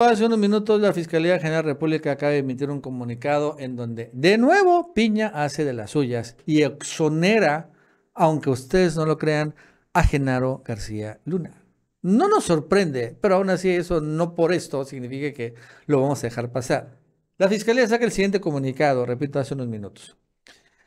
Hace unos minutos la Fiscalía General de República acaba de emitir un comunicado en donde de nuevo Piña hace de las suyas y exonera, aunque ustedes no lo crean, a Genaro García Luna. No nos sorprende, pero aún así eso no por esto significa que lo vamos a dejar pasar. La Fiscalía saca el siguiente comunicado, repito, hace unos minutos.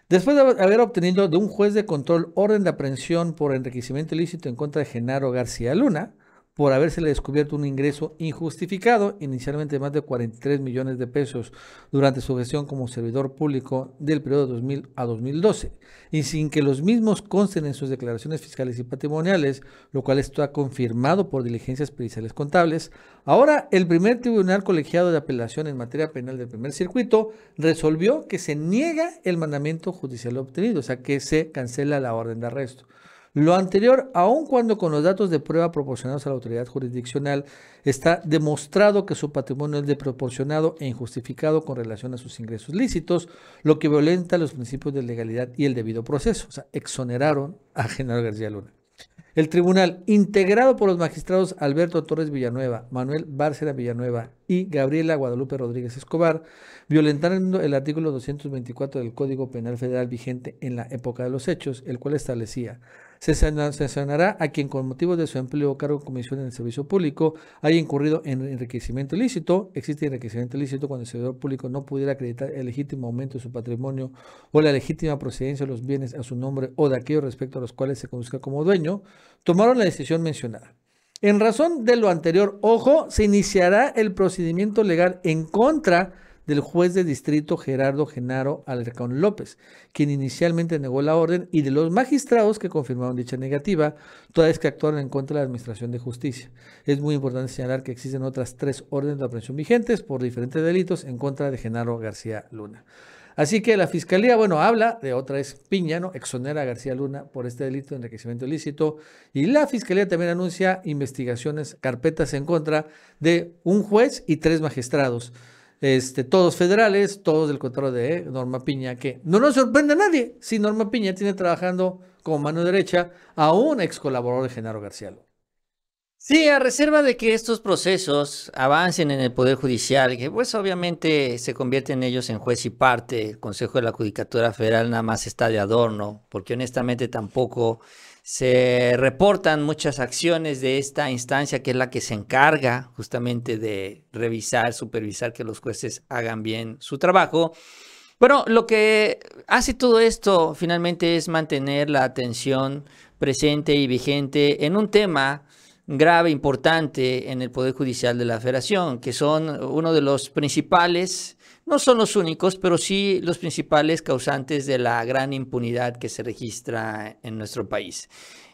Después de haber obtenido de un juez de control orden de aprehensión por enriquecimiento ilícito en contra de Genaro García Luna, por haberse descubierto un ingreso injustificado, inicialmente de más de 43 millones de pesos durante su gestión como servidor público del periodo 2000 a 2012, y sin que los mismos consten en sus declaraciones fiscales y patrimoniales, lo cual está confirmado por diligencias periciales contables, ahora el primer tribunal colegiado de apelación en materia penal del primer circuito resolvió que se niega el mandamiento judicial obtenido, o sea que se cancela la orden de arresto. Lo anterior, aun cuando con los datos de prueba proporcionados a la autoridad jurisdiccional está demostrado que su patrimonio es desproporcionado e injustificado con relación a sus ingresos lícitos, lo que violenta los principios de legalidad y el debido proceso. O sea, exoneraron a General García Luna. El tribunal, integrado por los magistrados Alberto Torres Villanueva, Manuel Bárcera Villanueva y Gabriela Guadalupe Rodríguez Escobar, violentando el artículo 224 del Código Penal Federal vigente en la época de los hechos, el cual establecía se, sancionará a quien con motivo de su empleo o cargo en comisión en el servicio público haya incurrido en enriquecimiento ilícito. Existe enriquecimiento ilícito cuando el servidor público no pudiera acreditar el legítimo aumento de su patrimonio o la legítima procedencia de los bienes a su nombre o de aquellos respecto a los cuales se conduzca como dueño, tomaron la decisión mencionada. En razón de lo anterior, ojo, se iniciará el procedimiento legal en contra de del juez de distrito Gerardo Genaro Alarcón López, quien inicialmente negó la orden, y de los magistrados que confirmaron dicha negativa, toda vez que actuaron en contra de la Administración de Justicia. Es muy importante señalar que existen otras tres órdenes de aprehensión vigentes por diferentes delitos en contra de Genaro García Luna. Así que la fiscalía, bueno, habla de otra es Piñano, ¿no? Exonera a García Luna por este delito de enriquecimiento ilícito. Y la fiscalía también anuncia investigaciones, carpetas en contra de un juez y tres magistrados. Este, todos federales, todos del control de Norma Piña, que no nos sorprende a nadie si Norma Piña tiene trabajando como mano derecha a un ex colaborador de Genaro García Sí, a reserva de que estos procesos avancen en el Poder Judicial, que pues obviamente se convierten ellos en juez y parte, el Consejo de la Judicatura Federal nada más está de adorno, porque honestamente tampoco se reportan muchas acciones de esta instancia que es la que se encarga justamente de revisar, supervisar que los jueces hagan bien su trabajo. Bueno, lo que hace todo esto finalmente es mantener la atención presente y vigente en un tema grave, importante en el Poder Judicial de la Federación, que son uno de los principales no son los únicos, pero sí los principales causantes de la gran impunidad que se registra en nuestro país.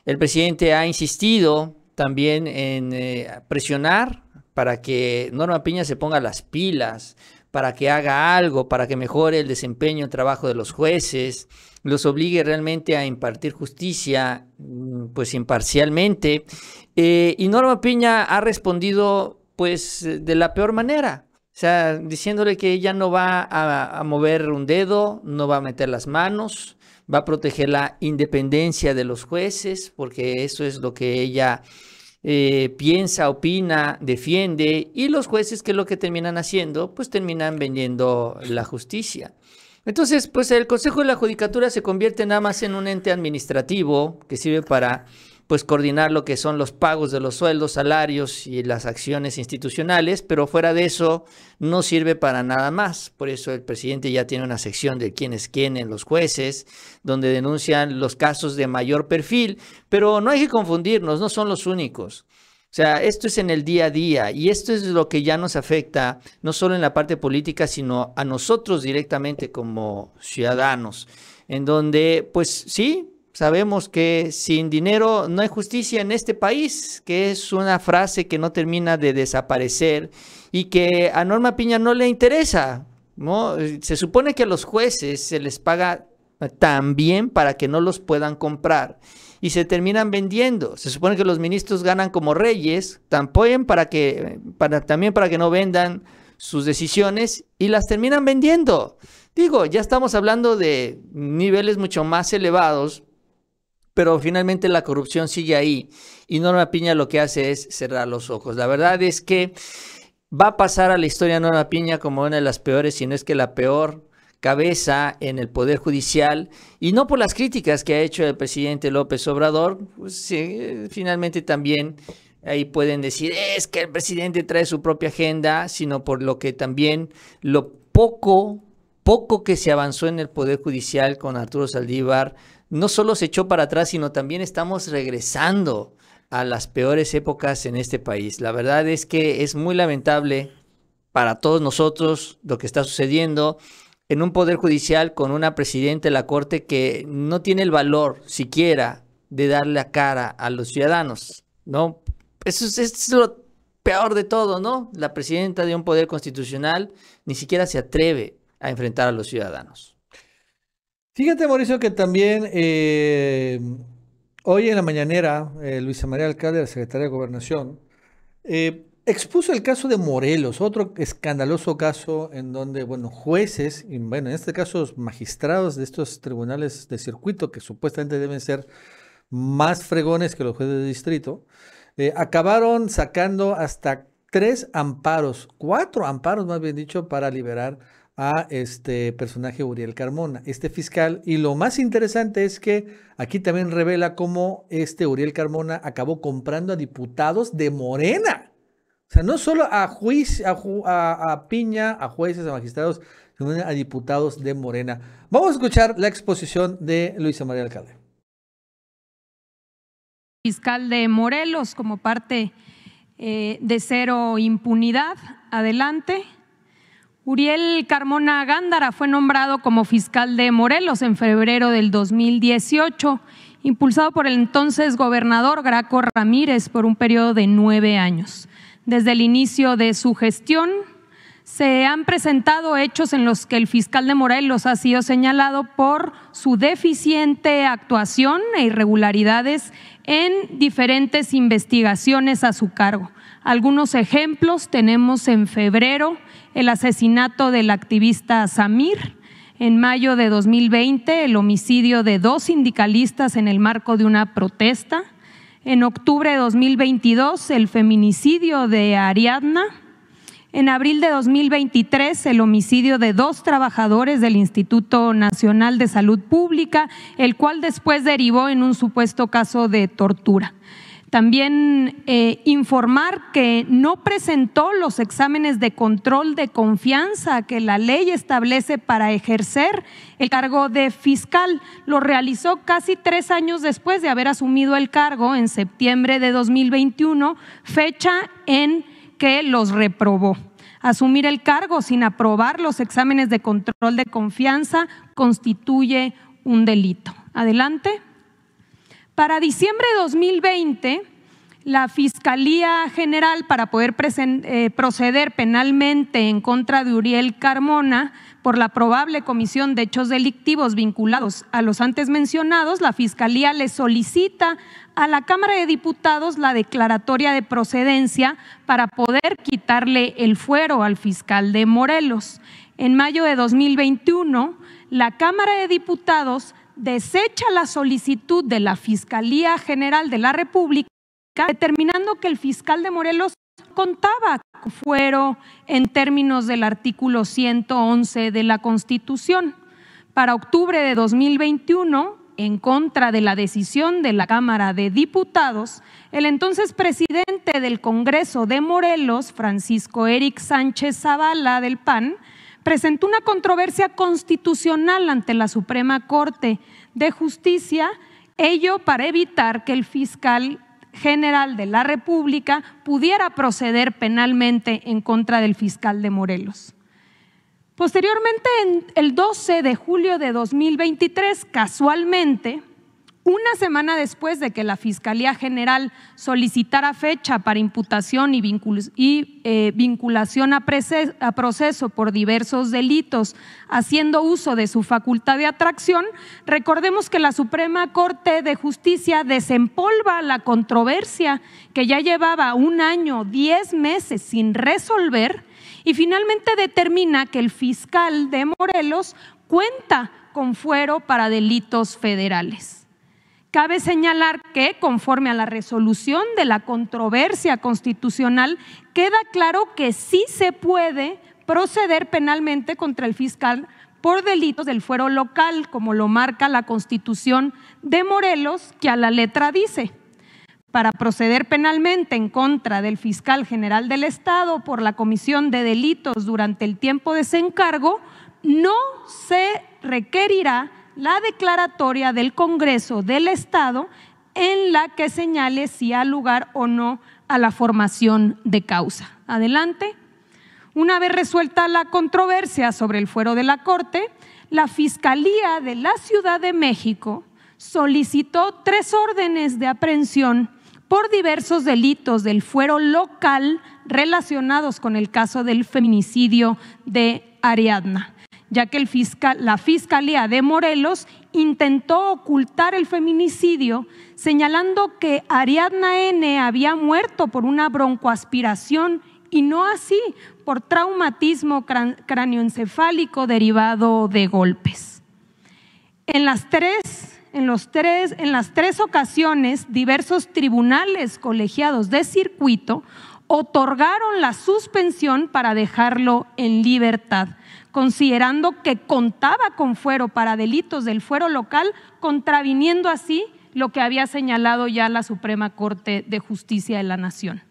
El presidente ha insistido también en eh, presionar para que Norma Piña se ponga las pilas, para que haga algo, para que mejore el desempeño, el trabajo de los jueces, los obligue realmente a impartir justicia, mm, pues imparcialmente. Eh, y Norma Piña ha respondido, pues, de la peor manera. O sea, diciéndole que ella no va a, mover un dedo, no va a meter las manos, va a proteger la independencia de los jueces, porque eso es lo que ella eh, piensa, opina, defiende, y los jueces, que es lo que terminan haciendo, pues terminan vendiendo la justicia. Entonces, pues el Consejo de la Judicatura se convierte nada más en un ente administrativo que sirve para pues coordinar lo que son los pagos de los sueldos, salarios y las acciones institucionales, pero fuera de eso no sirve para nada más. Por eso el presidente ya tiene una sección de quién es quién en los jueces, donde denuncian los casos de mayor perfil, pero no hay que confundirnos, no son los únicos. O sea, esto es en el día a día y esto es lo que ya nos afecta, no solo en la parte política, sino a nosotros directamente como ciudadanos, en donde, pues sí, Sabemos que sin dinero no hay justicia en este país, que es una frase que no termina de desaparecer y que a Norma Piña no le interesa. ¿no? Se supone que a los jueces se les paga también para que no los puedan comprar y se terminan vendiendo. Se supone que los ministros ganan como reyes, también para que, para, también para que no vendan sus decisiones y las terminan vendiendo. Digo, ya estamos hablando de niveles mucho más elevados pero finalmente la corrupción sigue ahí. Y Norma Piña lo que hace es cerrar los ojos. La verdad es que va a pasar a la historia Norma Piña como una de las peores, si no es que la peor cabeza en el Poder Judicial, y no por las críticas que ha hecho el presidente López Obrador, pues, finalmente también ahí pueden decir, es que el presidente trae su propia agenda, sino por lo que también lo poco, poco que se avanzó en el Poder Judicial con Arturo Saldívar, no solo se echó para atrás, sino también estamos regresando a las peores épocas en este país. La verdad es que es muy lamentable para todos nosotros lo que está sucediendo en un poder judicial con una presidenta de la Corte que no tiene el valor siquiera de darle la cara a los ciudadanos, ¿no? Eso es, es lo peor de todo, ¿no? La presidenta de un poder constitucional ni siquiera se atreve a enfrentar a los ciudadanos. Fíjate, Mauricio, que también eh, hoy en la mañanera, eh, Luisa María Alcalde, la secretaria de Gobernación, eh, expuso el caso de Morelos, otro escandaloso caso en donde, bueno, jueces, y bueno, en este caso magistrados de estos tribunales de circuito, que supuestamente deben ser más fregones que los jueces de distrito, acabaron sacando hasta tres amparos, cuatro amparos más bien dicho, para liberar a este personaje Uriel Carmona, este fiscal. Y lo más interesante es que aquí también revela cómo este Uriel Carmona acabó comprando a diputados de Morena. O sea, no solo a, juicio, a, Piña, a jueces, a magistrados, sino a diputados de Morena. Vamos a escuchar la exposición de Luisa María Alcalde. Fiscal de Morelos, como parte eh, de cero impunidad, adelante. Uriel Carmona Gándara fue nombrado como fiscal de Morelos en febrero del 2018, impulsado por el entonces gobernador Graco Ramírez por un periodo de nueve años. Desde el inicio de su gestión, se han presentado hechos en los que el fiscal de Morelos ha sido señalado por su deficiente actuación e irregularidades en diferentes investigaciones a su cargo. Algunos ejemplos tenemos en febrero el asesinato del activista Samir en mayo de 2020, el homicidio de dos sindicalistas en el marco de una protesta, en octubre de 2022, el feminicidio de Ariadna, en abril de 2023, el homicidio de dos trabajadores del Instituto Nacional de Salud Pública, el cual después derivó en un supuesto caso de tortura. También eh, informar que no presentó los exámenes de control de confianza que la ley establece para ejercer el cargo de fiscal. Lo realizó casi tres años después de haber asumido el cargo en septiembre de 2021, fecha en que los reprobó. Asumir el cargo sin aprobar los exámenes de control de confianza constituye un delito. Adelante. Para diciembre de 2020, la Fiscalía General, para poder eh, proceder penalmente en contra de Uriel Carmona por la probable comisión de hechos delictivos vinculados a los antes mencionados, la Fiscalía le solicita a la Cámara de Diputados la declaratoria de procedencia para poder quitarle el fuero al fiscal de Morelos. En mayo de 2021, la Cámara de Diputados desecha la solicitud de la Fiscalía General de la República, determinando que el fiscal de Morelos contaba con fuero en términos del artículo 111 de la Constitución. Para octubre de 2021, en contra de la decisión de la Cámara de Diputados, el entonces presidente del Congreso de Morelos, Francisco Eric Sánchez Zavala del PAN, presentó una controversia constitucional ante la Suprema Corte de Justicia, ello para evitar que el fiscal general de la República pudiera proceder penalmente en contra del fiscal de Morelos. Posteriormente, el 12 de julio de 2023, casualmente, una semana después de que la Fiscalía General solicitara fecha para imputación y, eh, vinculación a proceso por diversos delitos, haciendo uso de su facultad de atracción, recordemos que la Suprema Corte de Justicia desempolva la controversia que ya llevaba un año, diez meses sin resolver y finalmente determina que el fiscal de Morelos cuenta con fuero para delitos federales. Cabe señalar que, conforme a la resolución de la controversia constitucional, queda claro que sí se puede proceder penalmente contra el fiscal por delitos del fuero local, como lo marca la Constitución de Morelos, que a la letra dice, para proceder penalmente en contra del fiscal general del Estado por la comisión de delitos durante el tiempo de ese encargo, no se requerirá la declaratoria del Congreso del Estado en la que señale si ha lugar o no a la formación de causa. Adelante. Una vez resuelta la controversia sobre el fuero de la Corte, la Fiscalía de la Ciudad de México solicitó tres órdenes de aprehensión por diversos delitos del fuero local relacionados con el caso del feminicidio de Ariadna ya que la Fiscalía de Morelos intentó ocultar el feminicidio, señalando que Ariadna N. había muerto por una broncoaspiración y no así por traumatismo cráneoencefálico derivado de golpes. En las en las tres ocasiones, diversos tribunales colegiados de circuito otorgaron la suspensión para dejarlo en libertad, considerando que contaba con fuero para delitos del fuero local, contraviniendo así lo que había señalado ya la Suprema Corte de Justicia de la Nación.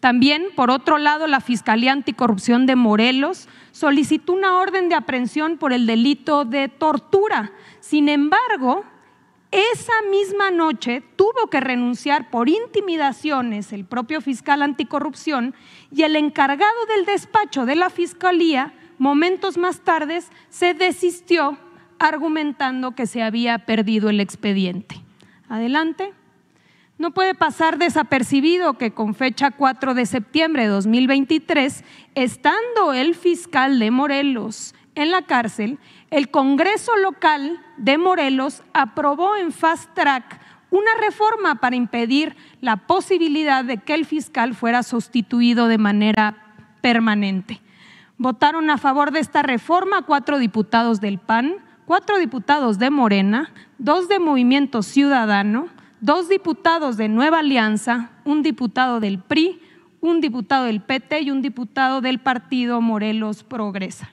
También, por otro lado, la Fiscalía Anticorrupción de Morelos solicitó una orden de aprehensión por el delito de tortura. Sin embargo, esa misma noche tuvo que renunciar por intimidaciones el propio fiscal anticorrupción y el encargado del despacho de la Fiscalía momentos más tarde se desistió argumentando que se había perdido el expediente. Adelante. No puede pasar desapercibido que con fecha 4 de septiembre de 2023, estando el fiscal de Morelos en la cárcel, el Congreso local de Morelos aprobó en fast track una reforma para impedir la posibilidad de que el fiscal fuera sustituido de manera permanente. Votaron a favor de esta reforma cuatro diputados del PAN, cuatro diputados de Morena, dos de Movimiento Ciudadano, dos diputados de Nueva Alianza, un diputado del PRI, un diputado del PT y un diputado del partido Morelos Progresa.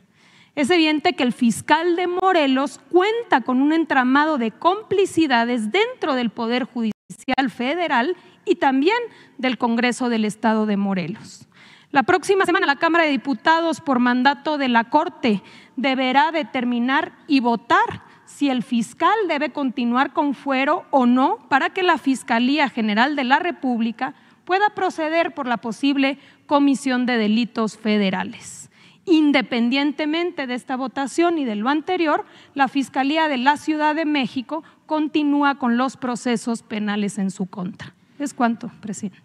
Es evidente que el fiscal de Morelos cuenta con un entramado de complicidades dentro del Poder Judicial Federal y también del Congreso del Estado de Morelos. La próxima semana la Cámara de Diputados, por mandato de la Corte, deberá determinar y votar si el fiscal debe continuar con fuero o no para que la Fiscalía General de la República pueda proceder por la posible comisión de delitos federales. Independientemente de esta votación y de lo anterior, la Fiscalía de la Ciudad de México continúa con los procesos penales en su contra. Es cuanto, presidente.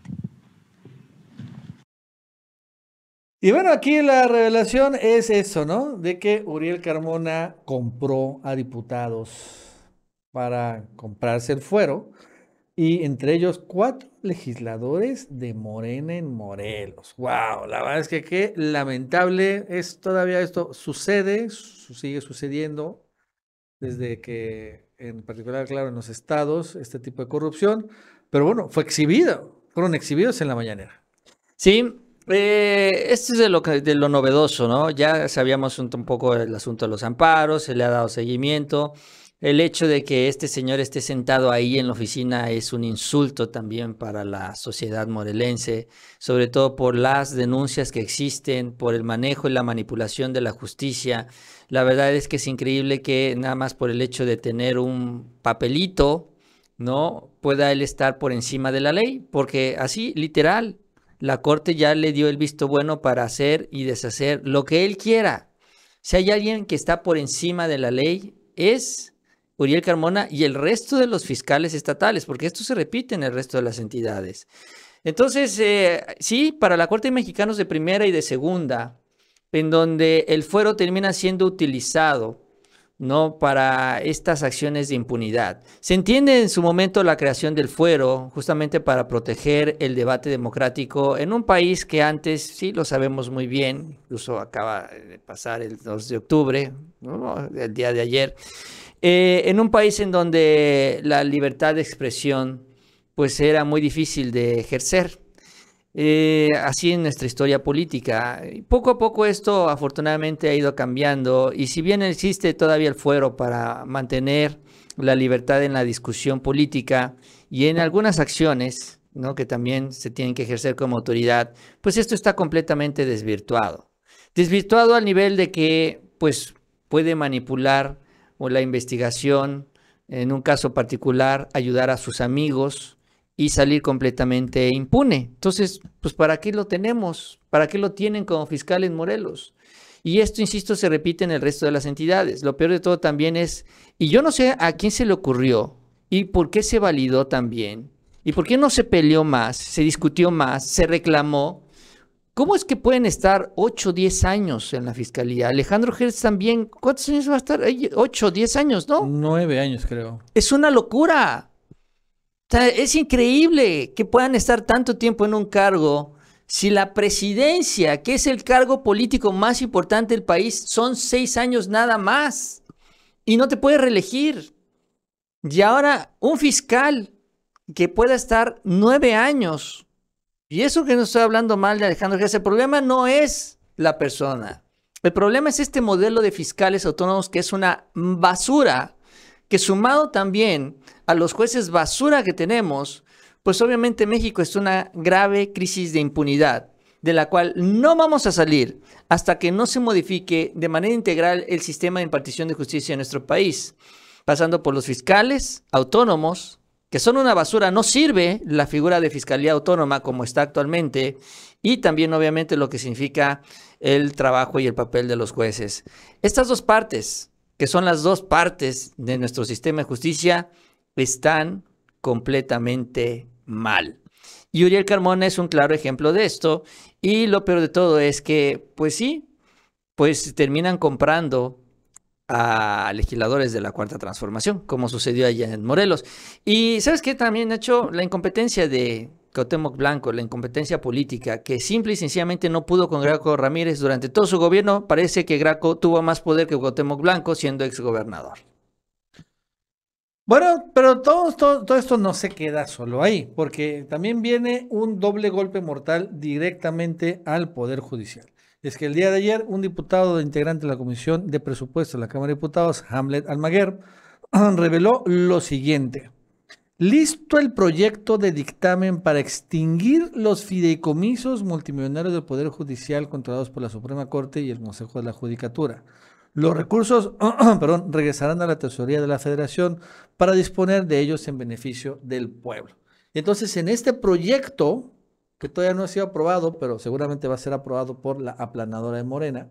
Y bueno, aquí la revelación es eso, ¿no? De que Uriel Carmona compró a diputados para comprarse el fuero y entre ellos cuatro legisladores de Morena en Morelos. ¡Wow! La verdad es que qué lamentable es todavía esto. Sucede, sigue sucediendo desde que, en particular, claro, en los estados, este tipo de corrupción. Pero bueno, fue exhibido, fueron exhibidos en la mañanera. Sí, eh, este es de lo, de lo novedoso, ¿no? Ya sabíamos un, un poco el asunto de los amparos, se le ha dado seguimiento. El hecho de que este señor esté sentado ahí en la oficina es un insulto también para la sociedad morelense, sobre todo por las denuncias que existen, por el manejo y la manipulación de la justicia. La verdad es que es increíble que nada más por el hecho de tener un papelito, ¿no? Pueda él estar por encima de la ley, porque así, literal, la corte ya le dio el visto bueno para hacer y deshacer lo que él quiera. Si hay alguien que está por encima de la ley, es Uriel Carmona y el resto de los fiscales estatales, porque esto se repite en el resto de las entidades. Entonces, eh, sí, para la Corte de Mexicanos de primera y de segunda, en donde el fuero termina siendo utilizado ¿no? para estas acciones de impunidad. Se entiende en su momento la creación del fuero justamente para proteger el debate democrático en un país que antes, sí, lo sabemos muy bien, incluso acaba de pasar el 2 de octubre, el día de ayer, eh, en un país en donde la libertad de expresión pues era muy difícil de ejercer, eh, así en nuestra historia política. Poco a poco esto afortunadamente ha ido cambiando y si bien existe todavía el fuero para mantener la libertad en la discusión política y en algunas acciones ¿no? que también se tienen que ejercer como autoridad, pues esto está completamente desvirtuado. Desvirtuado al nivel de que pues, puede manipular o la investigación en un caso particular, ayudar a sus amigos, y salir completamente impune. Entonces, pues ¿para qué lo tenemos? ¿Para qué lo tienen como fiscales Morelos? Y esto, insisto, se repite en el resto de las entidades. Lo peor de todo también es, y yo no sé a quién se le ocurrió y por qué se validó también, y por qué no se peleó más, se discutió más, se reclamó. ¿Cómo es que pueden estar 8 diez 10 años en la fiscalía? Alejandro Gertz también, ¿cuántos años va a estar? 8 o 10 años, ¿no? 9 años, creo. Es una locura es increíble que puedan estar tanto tiempo en un cargo si la presidencia, que es el cargo político más importante del país, son seis años nada más y no te puedes reelegir. Y ahora un fiscal que pueda estar nueve años. Y eso que no estoy hablando mal de Alejandro que el problema no es la persona. El problema es este modelo de fiscales autónomos que es una basura que sumado también a los jueces basura que tenemos, pues obviamente México es una grave crisis de impunidad, de la cual no vamos a salir hasta que no se modifique de manera integral el sistema de impartición de justicia en nuestro país, pasando por los fiscales autónomos, que son una basura, no sirve la figura de fiscalía autónoma como está actualmente, y también obviamente lo que significa el trabajo y el papel de los jueces. Estas dos partes que son las dos partes de nuestro sistema de justicia, están completamente mal. Y Uriel Carmona es un claro ejemplo de esto. Y lo peor de todo es que, pues sí, pues terminan comprando a legisladores de la Cuarta Transformación, como sucedió allá en Morelos. Y sabes qué también, ha hecho la incompetencia de, Cotemoc Blanco, la incompetencia política, que simple y sencillamente no pudo con Graco Ramírez durante todo su gobierno, parece que Graco tuvo más poder que Cotemoc Blanco siendo exgobernador. Bueno, pero todo, esto no se queda solo ahí, porque también viene un doble golpe mortal directamente al Poder Judicial. Es que el día de ayer un diputado integrante de la Comisión de Presupuesto de la Cámara de Diputados, Hamlet Almaguer, reveló lo siguiente. Listo el proyecto de dictamen para extinguir los fideicomisos multimillonarios del Poder Judicial controlados por la Suprema Corte y el Consejo de la Judicatura. Los recursos regresarán a la Tesorería de la Federación para disponer de ellos en beneficio del pueblo. Entonces, en este proyecto, que todavía no ha sido aprobado, pero seguramente va a ser aprobado por la aplanadora de Morena,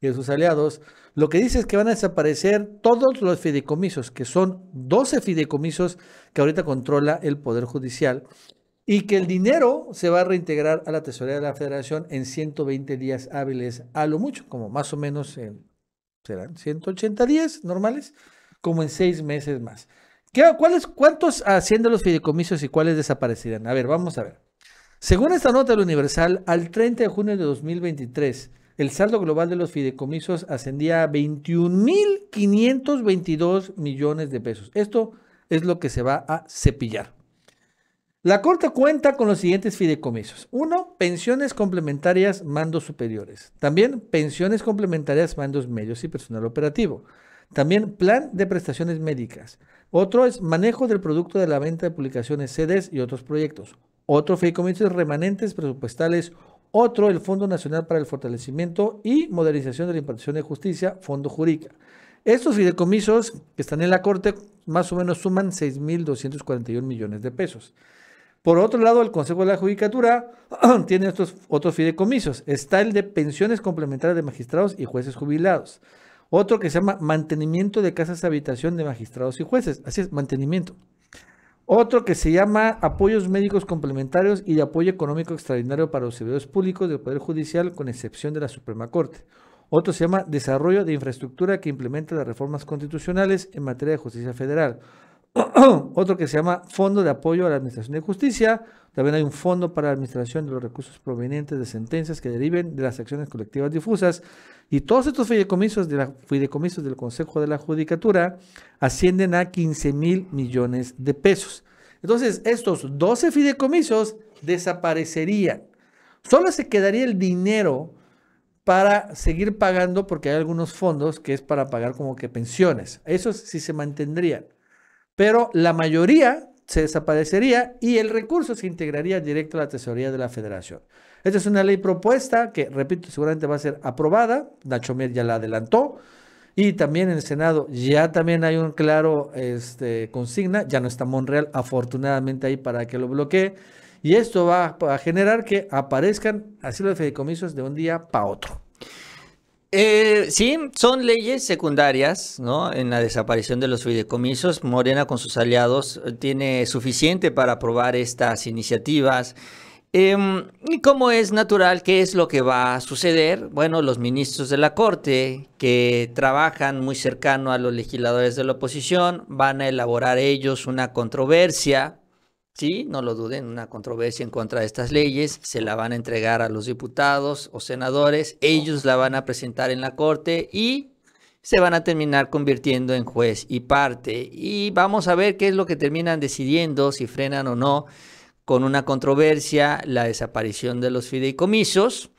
y de sus aliados, lo que dice es que van a desaparecer todos los fideicomisos, que son 12 fideicomisos que ahorita controla el Poder Judicial, y que el dinero se va a reintegrar a la tesorería de la Federación en 120 días hábiles a lo mucho, como más o menos en, serán 180 días normales, como en seis meses más. cuáles, ¿Cuántos ascienden los fideicomisos y cuáles desaparecerán? A ver, vamos a ver. Según esta nota del Universal, al 30 de junio de 2023, el saldo global de los fideicomisos ascendía a 21.522 millones de pesos. Esto es lo que se va a cepillar. La Corte cuenta con los siguientes fideicomisos. Uno, pensiones complementarias mandos superiores. También pensiones complementarias mandos medios y personal operativo. También plan de prestaciones médicas. Otro es manejo del producto de la venta de publicaciones, sedes y otros proyectos. Otro fideicomiso es remanentes presupuestales otro, el Fondo Nacional para el Fortalecimiento y Modernización de la Impartición de Justicia, Fondo Jurica. Estos fideicomisos que están en la Corte más o menos suman 6.241 millones de pesos. Por otro lado, el Consejo de la Judicatura tiene estos otros fideicomisos. Está el de pensiones complementarias de magistrados y jueces jubilados. Otro que se llama mantenimiento de casas de habitación de magistrados y jueces. Así es, mantenimiento. Otro que se llama apoyos médicos complementarios y de apoyo económico extraordinario para los servidores públicos del Poder Judicial, con excepción de la Suprema Corte. Otro se llama desarrollo de infraestructura que implementa las reformas constitucionales en materia de justicia federal, Otro que se llama Fondo de Apoyo a la Administración de Justicia. También hay un fondo para la administración de los recursos provenientes de sentencias que deriven de las acciones colectivas difusas. Y todos estos fideicomisos, de fideicomisos del Consejo de la Judicatura ascienden a 15 mil millones de pesos. Entonces, estos 12 fideicomisos desaparecerían. Solo se quedaría el dinero para seguir pagando, porque hay algunos fondos que es para pagar como que pensiones. Esos sí se mantendrían pero la mayoría se desaparecería y el recurso se integraría directo a la tesorería de la federación. Esta es una ley propuesta que, repito, seguramente va a ser aprobada. Nacho Mier ya la adelantó. Y también en el Senado ya también hay un claro este, consigna. Ya no está Monreal, afortunadamente, ahí para que lo bloquee. Y esto va a generar que aparezcan así los fideicomisos de un día para otro. Eh, sí, son leyes secundarias, ¿no? En la desaparición de los fideicomisos, Morena con sus aliados eh, tiene suficiente para aprobar estas iniciativas. Em, y como es natural, ¿qué es lo que va a suceder? Bueno, los ministros de la Corte, que trabajan muy cercano a los legisladores de la oposición, van a elaborar ellos una controversia Sí, no lo duden, una controversia en contra de estas leyes se la van a entregar a los diputados o senadores, ellos la van a presentar en la Corte y se van a terminar convirtiendo en juez y parte. Y vamos a ver qué es lo que terminan decidiendo, si frenan o no, con una controversia, la desaparición de los fideicomisos.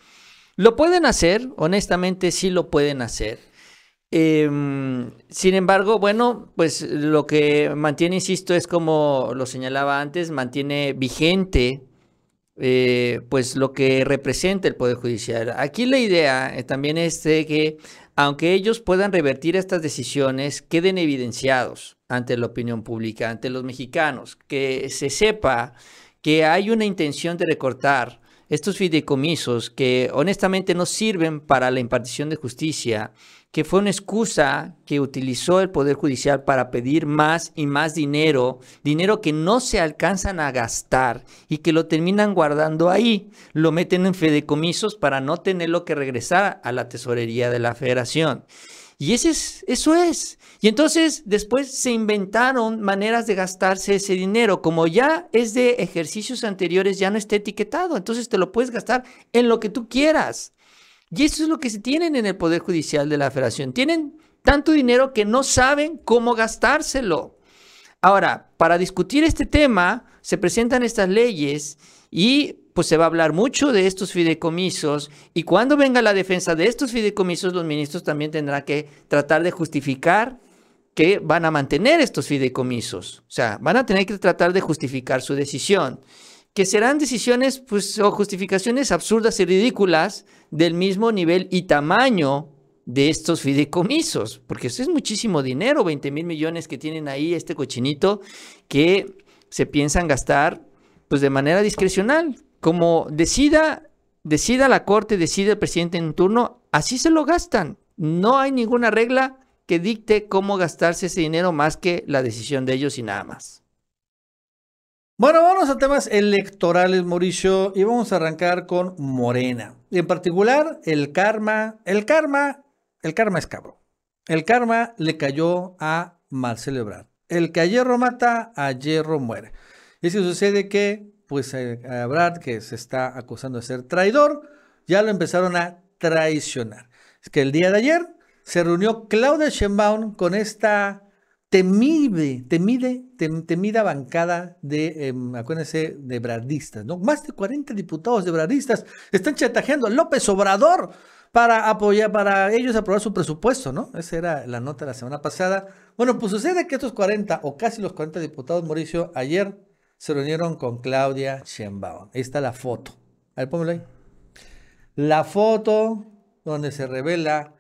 Lo pueden hacer, honestamente sí lo pueden hacer. Em, sin embargo, bueno, pues lo que mantiene, insisto, es como lo señalaba antes, mantiene vigente eh, pues lo que representa el Poder Judicial. Aquí la idea eh, también es de que aunque ellos puedan revertir estas decisiones, queden evidenciados ante la opinión pública, ante los mexicanos, que se sepa que hay una intención de recortar estos fideicomisos que honestamente no sirven para la impartición de justicia que fue una excusa que utilizó el Poder Judicial para pedir más y más dinero, dinero que no se alcanzan a gastar y que lo terminan guardando ahí, lo meten en fedecomisos para no tenerlo que regresar a la tesorería de la federación. Y ese es, eso es. Y entonces después se inventaron maneras de gastarse ese dinero. Como ya es de ejercicios anteriores, ya no está etiquetado. Entonces te lo puedes gastar en lo que tú quieras. Y eso es lo que se tienen en el Poder Judicial de la Federación. Tienen tanto dinero que no saben cómo gastárselo. Ahora, para discutir este tema, se presentan estas leyes y pues se va a hablar mucho de estos fideicomisos y cuando venga la defensa de estos fideicomisos, los ministros también tendrán que tratar de justificar que van a mantener estos fideicomisos. O sea, van a tener que tratar de justificar su decisión que serán decisiones pues, o justificaciones absurdas y ridículas del mismo nivel y tamaño de estos fideicomisos, porque eso es muchísimo dinero, 20 mil millones que tienen ahí este cochinito que se piensan gastar pues de manera discrecional, como decida decida la corte, decida el presidente en turno, así se lo gastan. No hay ninguna regla que dicte cómo gastarse ese dinero más que la decisión de ellos y nada más. Bueno, vamos a temas electorales, Mauricio, y vamos a arrancar con Morena. Y en particular, el karma, el karma, el karma es cabrón. El karma le cayó a mal celebrar. El que ayer mata, a muere. Y si sucede que, pues, eh, a que se está acusando de ser traidor, ya lo empezaron a traicionar. Es que el día de ayer se reunió Claudia Sheinbaum con esta mide, te mide, te temida bancada de, em, acuérdense, de bradistas, ¿no? Más de 40 diputados de bradistas están chantajeando a López Obrador para apoyar, para ellos aprobar su presupuesto, ¿no? Esa era la nota de la semana pasada. Bueno, pues sucede que estos 40 o casi los 40 diputados, Mauricio, ayer se reunieron con Claudia Sheinbaum. Ahí está la foto. Ahí ver, ahí. La foto donde se revela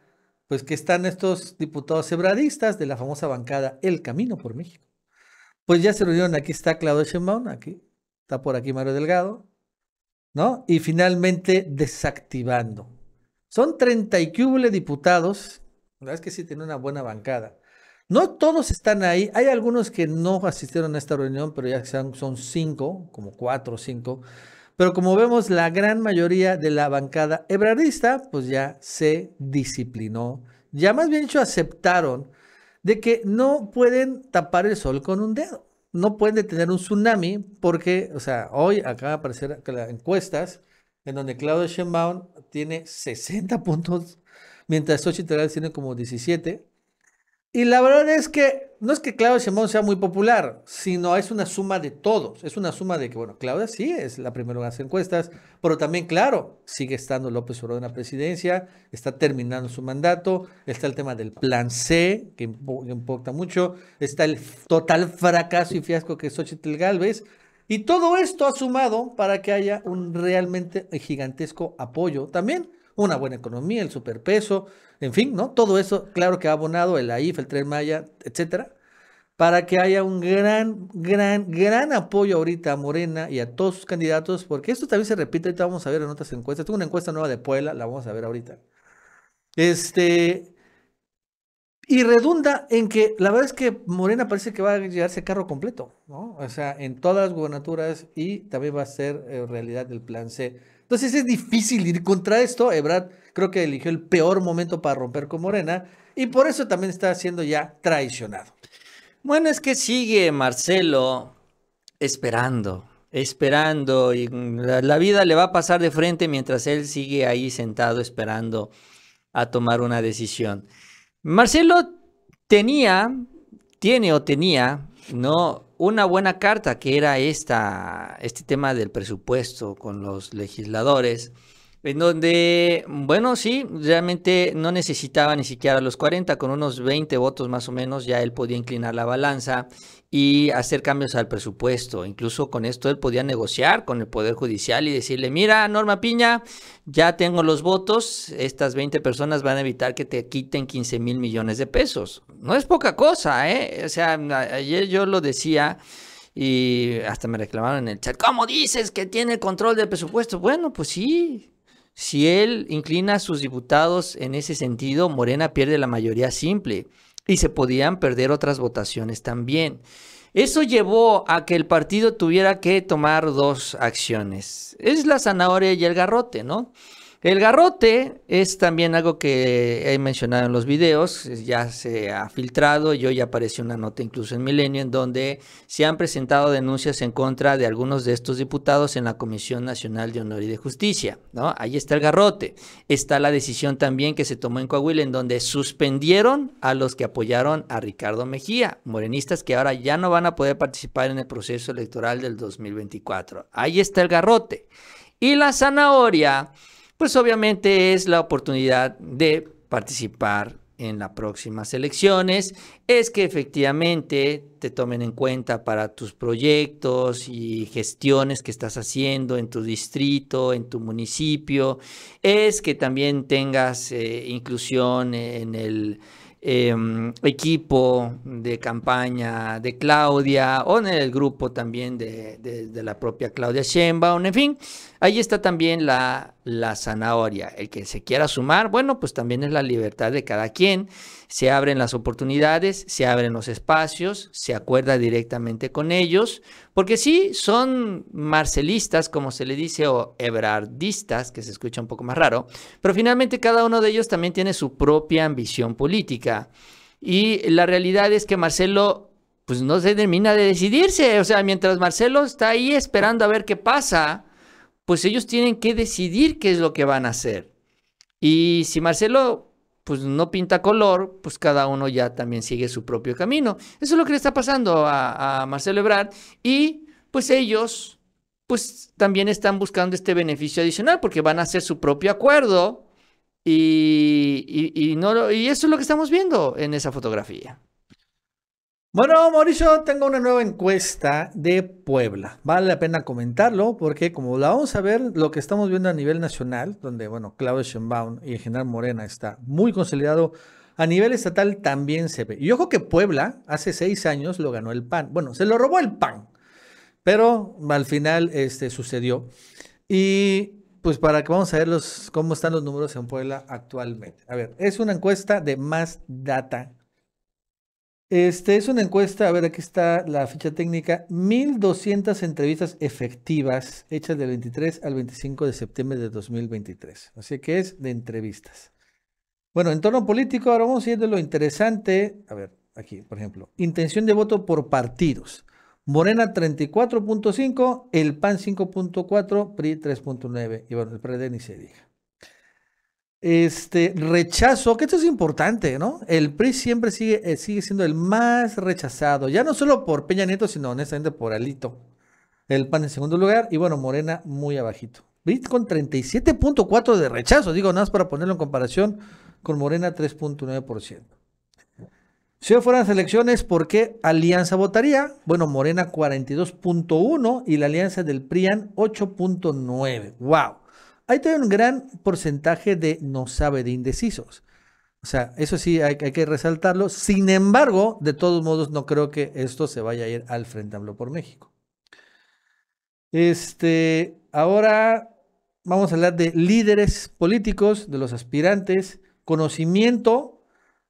pues que están estos diputados hebradistas de la famosa bancada El Camino por México. Pues ya se reunieron, aquí está Claudio Sheinbaum, aquí está por aquí Mario Delgado, ¿no? Y finalmente desactivando. Son 30 y cúble diputados, la verdad es que sí tiene una buena bancada. No todos están ahí, hay algunos que no asistieron a esta reunión, pero ya son, son cinco, como cuatro o cinco, pero como vemos, la gran mayoría de la bancada ebrardista, pues ya se disciplinó, ya más bien hecho aceptaron de que no pueden tapar el sol con un dedo. No pueden detener un tsunami porque, o sea, hoy acaba de aparecer las encuestas en donde Claudio Sheinbaum tiene 60 puntos, mientras Xochitl tiene como 17. Y la verdad es que no es que Claudia Simón sea muy popular, sino es una suma de todos. Es una suma de que, bueno, Claudia sí es la primera en las encuestas, pero también, claro, sigue estando López Obrador en la presidencia, está terminando su mandato, está el tema del plan C, que importa mucho, está el total fracaso y fiasco que es Xochitl Galvez. Y todo esto ha sumado para que haya un realmente gigantesco apoyo también una buena economía, el superpeso, en fin, ¿no? Todo eso, claro que ha abonado el AIF, el Tren Maya, etcétera, para que haya un gran, gran, gran apoyo ahorita a Morena y a todos sus candidatos, porque esto también se repite, ahorita vamos a ver en otras encuestas. Tengo una encuesta nueva de Puebla, la vamos a ver ahorita. Este. Y redunda en que la verdad es que Morena parece que va a llegarse carro completo, ¿no? O sea, en todas las gubernaturas y también va a ser eh, realidad el plan C entonces es difícil ir contra esto. Ebrard creo que eligió el peor momento para romper con Morena y por eso también está siendo ya traicionado. Bueno, es que sigue Marcelo esperando, esperando y la, la vida le va a pasar de frente mientras él sigue ahí sentado esperando a tomar una decisión. Marcelo tenía, tiene o tenía, ¿no? una buena carta que era esta, este tema del presupuesto con los legisladores, en donde, bueno, sí, realmente no necesitaba ni siquiera los 40, con unos 20 votos más o menos ya él podía inclinar la balanza y hacer cambios al presupuesto. Incluso con esto él podía negociar con el Poder Judicial y decirle, mira, Norma Piña, ya tengo los votos, estas 20 personas van a evitar que te quiten 15 mil millones de pesos. No es poca cosa, ¿eh? O sea, ayer yo lo decía y hasta me reclamaron en el chat, ¿cómo dices que tiene control del presupuesto? Bueno, pues sí. Si él inclina a sus diputados en ese sentido, Morena pierde la mayoría simple y se podían perder otras votaciones también. Eso llevó a que el partido tuviera que tomar dos acciones. Es la zanahoria y el garrote, ¿no? El garrote es también algo que he mencionado en los videos, ya se ha filtrado y hoy apareció una nota incluso en Milenio en donde se han presentado denuncias en contra de algunos de estos diputados en la Comisión Nacional de Honor y de Justicia, ¿no? Ahí está el garrote. Está la decisión también que se tomó en Coahuila en donde suspendieron a los que apoyaron a Ricardo Mejía, morenistas que ahora ya no van a poder participar en el proceso electoral del 2024. Ahí está el garrote. Y la zanahoria pues obviamente es la oportunidad de participar en las próximas elecciones es que efectivamente te tomen en cuenta para tus proyectos y gestiones que estás haciendo en tu distrito, en tu municipio, es que también tengas eh, inclusión en el em, equipo de campaña de Claudia o en el grupo también de, la propia Claudia Sheinbaum, en fin, Ahí está también la, zanahoria. El que se quiera sumar, bueno, pues también es la libertad de cada quien. Se abren las oportunidades, se abren los espacios, se acuerda directamente con ellos, porque sí, son marcelistas, como se le dice, o ebrardistas, que se escucha un poco más raro, pero finalmente cada uno de ellos también tiene su propia ambición política. Y la realidad es que Marcelo pues no se termina de decidirse, o sea, mientras Marcelo está ahí esperando a ver qué pasa, pues ellos tienen que decidir qué es lo que van a hacer. Y si Marcelo pues no pinta color, pues cada uno ya también sigue su propio camino. Eso es lo que le está pasando a, Marcelo Ebrard y pues ellos pues también están buscando este beneficio adicional porque van a hacer su propio acuerdo y, no, y eso es lo que estamos viendo en esa fotografía. Bueno, Mauricio, tengo una nueva encuesta de Puebla. Vale la pena comentarlo porque como la vamos a ver, lo que estamos viendo a nivel nacional, donde, bueno, Claudio Schembaum y el general Morena está muy consolidado, a nivel estatal también se ve. Y ojo que Puebla hace seis años lo ganó el PAN. Bueno, se lo robó el PAN, pero al final este, sucedió. Y pues para que vamos a ver los, cómo están los números en Puebla actualmente. A ver, es una encuesta de Más Data este, es una encuesta, a ver, aquí está la ficha técnica, 1.200 entrevistas efectivas hechas del 23 al 25 de septiembre de 2023. Así que es de entrevistas. Bueno, en torno político, ahora vamos a ir de lo interesante. A ver, aquí, por ejemplo, intención de voto por partidos. Morena 34.5, el PAN 5.4, PRI 3.9 y bueno, el PRD ni se diga. Este rechazo, que esto es importante, ¿no? El PRI siempre sigue, eh, sigue siendo el más rechazado, ya no solo por Peña Nieto, sino honestamente por Alito. El PAN en segundo lugar y bueno, Morena muy abajito. BIT con 37.4 de rechazo, digo nada más para ponerlo en comparación con Morena 3.9%. Si fueran las elecciones, ¿por qué Alianza votaría? Bueno, Morena 42.1 y la Alianza del PRIAN 8.9. ¡Wow! Hay todavía un gran porcentaje de no sabe de indecisos. O sea, eso sí hay, que resaltarlo. Sin embargo, de todos modos, no creo que esto se vaya a ir al Frente Amplio por México. Este, ahora vamos a hablar de líderes políticos, de los aspirantes, conocimiento.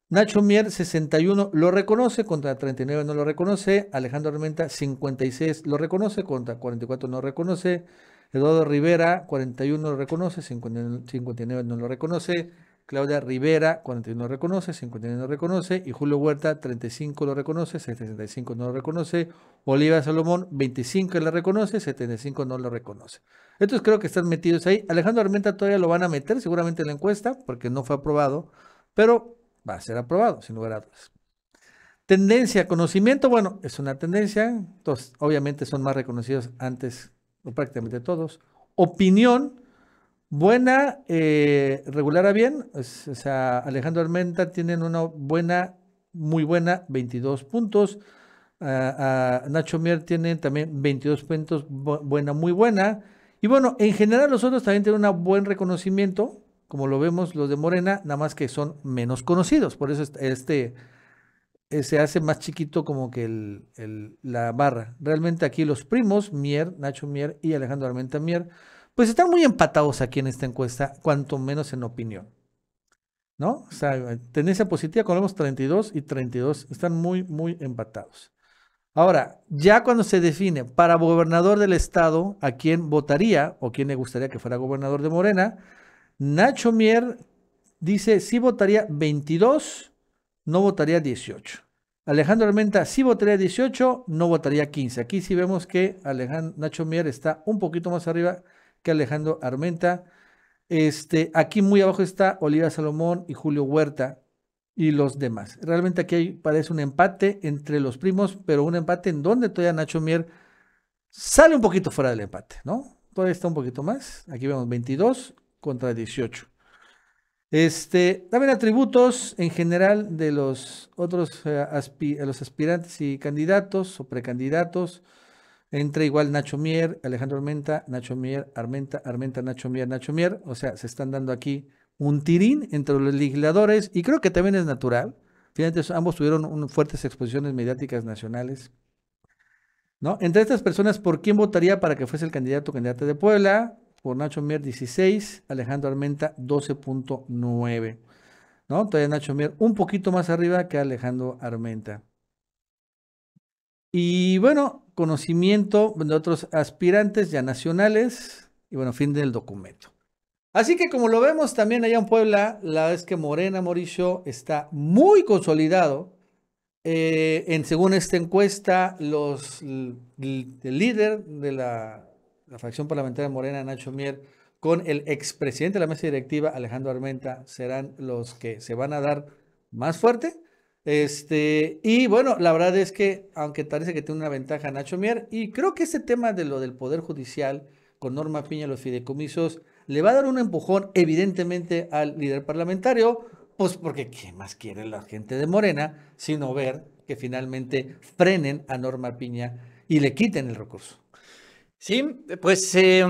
Nacho Mier, 61, lo reconoce, contra 39 no lo reconoce. Alejandro Armenta, 56, lo reconoce, contra 44 no reconoce. Eduardo Rivera, 41 lo reconoce, 59 no lo reconoce. Claudia Rivera, 41 lo reconoce, 59 no lo reconoce. Y Julio Huerta, 35 lo reconoce, 65 no lo reconoce. Oliva Salomón, 25 lo reconoce, 75 no lo reconoce. Estos creo que están metidos ahí. Alejandro Armenta todavía lo van a meter seguramente en la encuesta porque no fue aprobado, pero va a ser aprobado, sin lugar a dudas. Tendencia, conocimiento, bueno, es una tendencia. Entonces, obviamente son más reconocidos antes prácticamente todos. Opinión, buena, eh, regular a bien, o sea, Alejandro Armenta tienen una buena, muy buena, 22 puntos. Nacho Mier tiene también 22 puntos, buena, muy buena. Y bueno, en general los otros también tienen un buen reconocimiento, como lo vemos los de Morena, nada más que son menos conocidos. Por eso este, este eh, se hace más chiquito como que el, la barra. Realmente aquí los primos, Mier, Nacho Mier y Alejandro Armenta Mier, pues están muy empatados aquí en esta encuesta, cuanto menos en opinión. ¿No? O sea, tendencia positiva con los 32 y 32 están muy, muy empatados. Ahora, ya cuando se define para gobernador del estado a quién votaría o quién le gustaría que fuera gobernador de Morena, Nacho Mier dice sí votaría 22 no votaría 18. Alejandro Armenta sí votaría 18, no votaría 15. Aquí sí vemos que Nacho Mier está un poquito más arriba que Alejandro Armenta. Este, aquí muy abajo está Olivia Salomón y Julio Huerta y los demás. Realmente aquí parece un empate entre los primos, pero un empate en donde todavía Nacho Mier sale un poquito fuera del empate, ¿no? Todavía está un poquito más. Aquí vemos 22 contra 18. Este, también atributos en general de los otros eh, eh, los aspirantes y candidatos o precandidatos. Entre igual Nacho Mier, Alejandro Armenta, Nacho Mier, Armenta, Armenta, Nacho Mier, Nacho Mier. O sea, se están dando aquí un tirín entre los legisladores y creo que también es natural. Fíjate, ambos tuvieron fuertes exposiciones mediáticas nacionales. ¿no? Entre estas personas, ¿por quién votaría para que fuese el candidato o candidata de Puebla? por Nacho Mier 16, Alejandro Armenta 12.9. ¿No? Todavía Nacho Mier un poquito más arriba que Alejandro Armenta. Y bueno, conocimiento de otros aspirantes ya nacionales. Y bueno, fin del documento. Así que como lo vemos también allá en Puebla, la vez que Morena Mauricio está muy consolidado. Eh, en, según esta encuesta, los, el líder de la la facción parlamentaria de morena Nacho Mier con el expresidente de la mesa directiva Alejandro Armenta serán los que se van a dar más fuerte. Este, y bueno, la verdad es que, aunque parece que tiene una ventaja Nacho Mier, y creo que este tema de lo del Poder Judicial con Norma Piña los fideicomisos le va a dar un empujón, evidentemente, al líder parlamentario, pues porque ¿qué más quiere la gente de Morena sino ver que finalmente frenen a Norma Piña y le quiten el recurso? Sí, pues eh,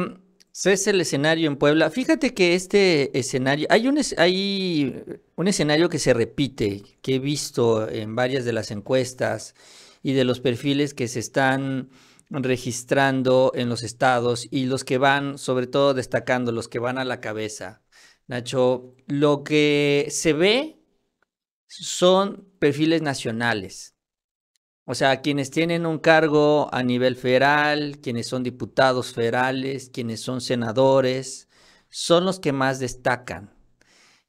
es el escenario en Puebla. Fíjate que este escenario, hay un, hay un escenario que se repite, que he visto en varias de las encuestas y de los perfiles que se están registrando en los estados y los que van, sobre todo destacando, los que van a la cabeza. Nacho, lo que se ve son perfiles nacionales. O sea, quienes tienen un cargo a nivel federal, quienes son diputados federales, quienes son senadores, son los que más destacan.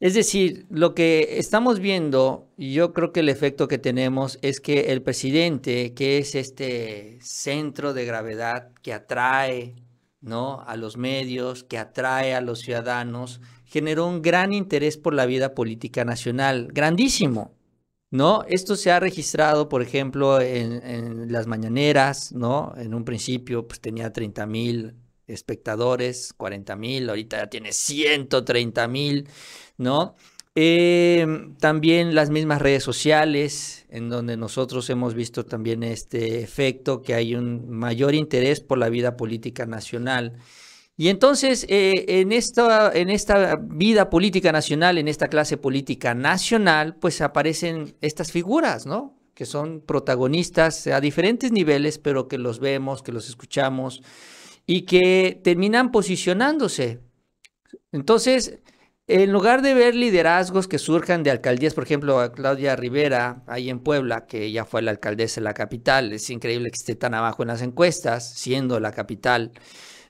Es decir, lo que estamos viendo, y yo creo que el efecto que tenemos es que el presidente, que es este centro de gravedad que atrae ¿no? a los medios, que atrae a los ciudadanos, generó un gran interés por la vida política nacional, grandísimo. ¿no? Esto se ha registrado, por ejemplo, en, las mañaneras, ¿no? En un principio, pues tenía 30 mil espectadores, 40 mil, ahorita ya tiene 130 mil, ¿no? Em, también las mismas redes sociales, en donde nosotros hemos visto también este efecto, que hay un mayor interés por la vida política nacional. Y entonces, eh, en, esta, en esta vida política nacional, en esta clase política nacional, pues aparecen estas figuras, ¿no? Que son protagonistas a diferentes niveles, pero que los vemos, que los escuchamos y que terminan posicionándose. Entonces, en lugar de ver liderazgos que surjan de alcaldías, por ejemplo, a Claudia Rivera, ahí en Puebla, que ya fue la alcaldesa de la capital, es increíble que esté tan abajo en las encuestas, siendo la capital.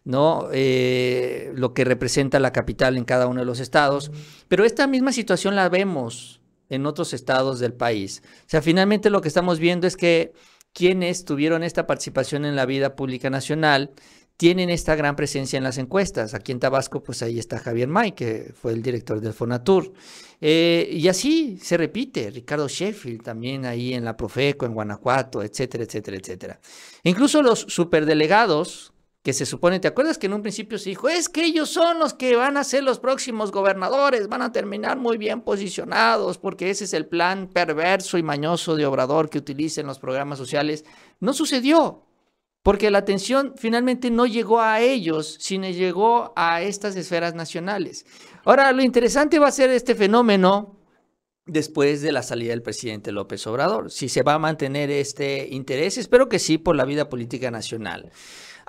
¿no? Eh, lo que representa la capital en cada uno de los estados. Pero esta misma situación la vemos en otros estados del país. O sea, finalmente lo que estamos viendo es que quienes tuvieron esta participación en la vida pública nacional tienen esta gran presencia en las encuestas. Aquí en Tabasco, pues ahí está Javier May, que fue el director del Fonatur. Eh, y así se repite, Ricardo Sheffield también ahí en la Profeco, en Guanajuato, etcétera, etcétera, etcétera. Incluso los superdelegados, que se supone, ¿te acuerdas que en un principio se dijo, es que ellos son los que van a ser los próximos gobernadores, van a terminar muy bien posicionados, porque ese es el plan perverso y mañoso de Obrador que utiliza los programas sociales? No sucedió, porque la atención finalmente no llegó a ellos, sino llegó a estas esferas nacionales. Ahora, lo interesante va a ser este fenómeno después de la salida del presidente López Obrador, si se va a mantener este interés, espero que sí, por la vida política nacional.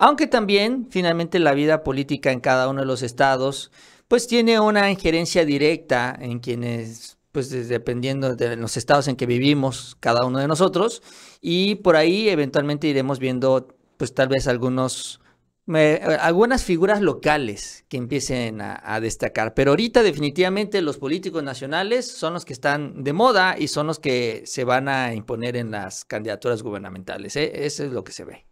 Aunque también, finalmente, la vida política en cada uno de los estados, pues tiene una injerencia directa en quienes, pues dependiendo de los estados en que vivimos, cada uno de nosotros, y por ahí eventualmente iremos viendo, pues tal vez algunos algunas figuras locales que empiecen a, destacar, pero ahorita definitivamente los políticos nacionales son los que están de moda y son los que se van a imponer en las candidaturas gubernamentales. ¿eh? Eso es lo que se ve.